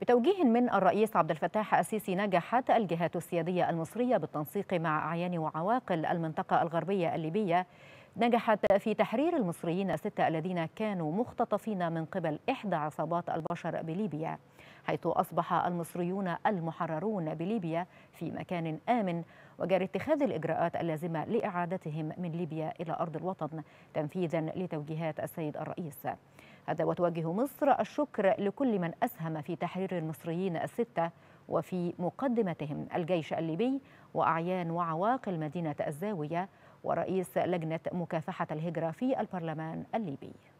بتوجيه من الرئيس عبد الفتاح السيسي نجحت الجهات السيادية المصرية بالتنسيق مع أعيان وعواقل المنطقة الغربية الليبية نجحت في تحرير المصريين الستة الذين كانوا مختطفين من قبل إحدى عصابات البشر بليبيا حيث أصبح المصريون المحررون بليبيا في مكان آمن وجار اتخاذ الإجراءات اللازمة لإعادتهم من ليبيا إلى أرض الوطن تنفيذا لتوجيهات السيد الرئيس هذا وتوجه مصر الشكر لكل من أسهم في تحرير المصريين الستة وفي مقدمتهم الجيش الليبي وأعيان وعواقل مدينة الزاوية ورئيس لجنة مكافحة الهجرة في البرلمان الليبي